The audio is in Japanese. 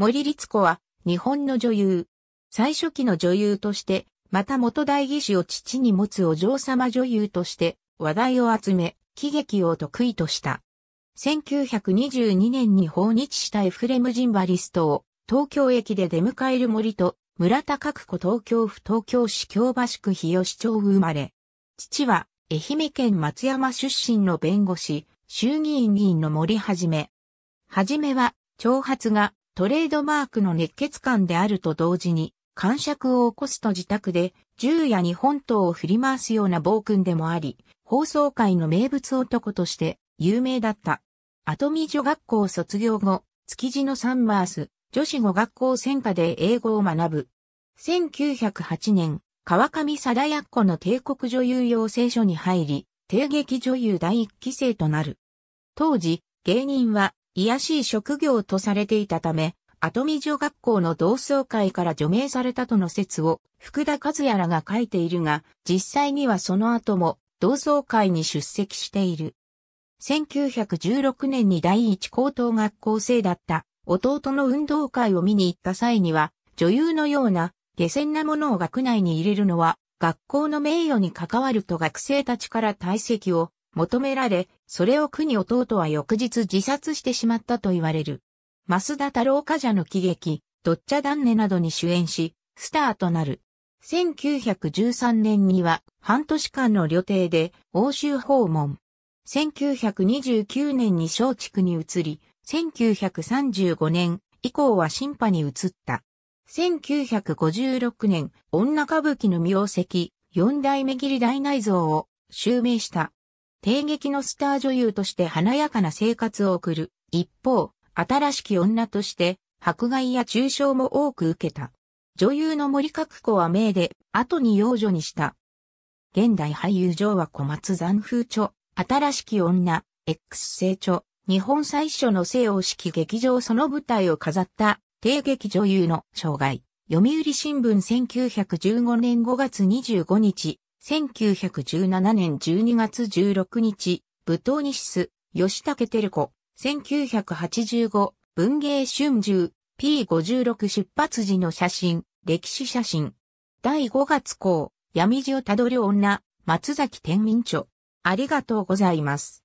森律子は、日本の女優。最初期の女優として、また元代議士を父に持つお嬢様女優として、話題を集め、喜劇を得意とした。1922年に訪日したエフレム・ジンバリストを、東京駅で出迎える森と、村田角子東京府東京市京橋区日吉町生まれ。父は、愛媛県松山出身の弁護士、衆議院議員の森はじめ。はじめは、長髪がトレードマークの熱血感であると同時に、感触を起こすと自宅で、銃や日本刀を振り回すような暴君でもあり、放送界の名物男として有名だった。アトミ女学校卒業後、築地のサンマース、女子語学校専科で英語を学ぶ。1908年、川上貞子の帝国女優養成所に入り、帝劇女優第一期生となる。当時、芸人は卑しい職業とされていたため、跡見女学校の同窓会から除名されたとの説を福田和也らが書いているが、実際にはその後も同窓会に出席している。1916年に第一高等学校生だった弟の運動会を見に行った際には、女優のような下船なものを学内に入れるのは、学校の名誉に関わると学生たちから退席を求められ、それを苦に弟は翌日自殺してしまったと言われる。増田太郎家者の喜劇、ドッチャダンネなどに主演し、スターとなる。1913年には半年間の旅程で欧州訪問。1929年に松竹に移り、1935年以降は新派に移った。1956年、女歌舞伎の名跡、四代目切り大内蔵を襲名した。帝劇のスター女優として華やかな生活を送る。一方、新しき女として、迫害や中傷も多く受けた。女優の森角子は名で、後に幼女にした。現代俳優上は小松残風著、新しき女、X 成長、日本最初の西洋式劇場その舞台を飾った、帝劇女優の生涯。読売新聞1915年5月25日、1917年12月16日、武闘西ス、吉武照子、1985、文芸春秋、P56 出発時の写真、歴史写真。第5月号、闇路をたどる女、松崎天民著。ありがとうございます。